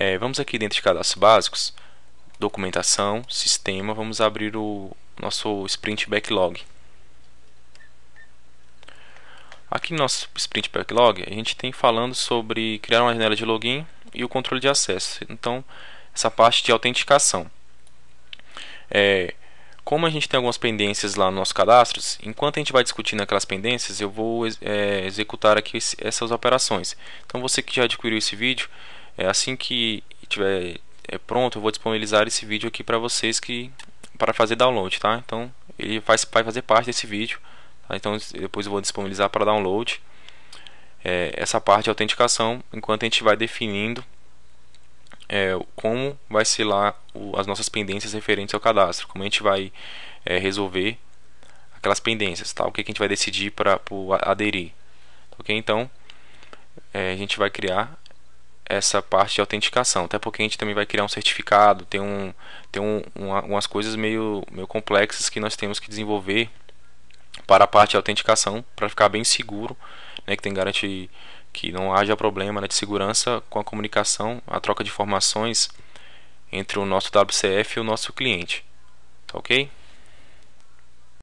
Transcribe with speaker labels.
Speaker 1: É, vamos aqui dentro de cadastros básicos, documentação, sistema, vamos abrir o nosso sprint backlog. Aqui no nosso sprint backlog, a gente tem falando sobre criar uma janela de login e o controle de acesso. Então, essa parte de autenticação. É, como a gente tem algumas pendências lá nos nossos cadastros, enquanto a gente vai discutindo aquelas pendências, eu vou é, executar aqui essas operações. Então, você que já adquiriu esse vídeo, é assim que tiver é pronto, eu vou disponibilizar esse vídeo aqui para vocês que para fazer download, tá? Então ele faz, vai fazer parte desse vídeo. Tá? Então depois eu vou disponibilizar para download é, essa parte de autenticação, enquanto a gente vai definindo é, como vai ser lá o, as nossas pendências referentes ao cadastro, como a gente vai é, resolver aquelas pendências, tá? O que, que a gente vai decidir para aderir, ok? Então é, a gente vai criar essa parte de autenticação, até porque a gente também vai criar um certificado, tem, um, tem um, uma, umas coisas meio, meio complexas que nós temos que desenvolver para a parte de autenticação, para ficar bem seguro, né, que tem garantir que não haja problema né, de segurança com a comunicação, a troca de informações entre o nosso WCF e o nosso cliente. Tá ok?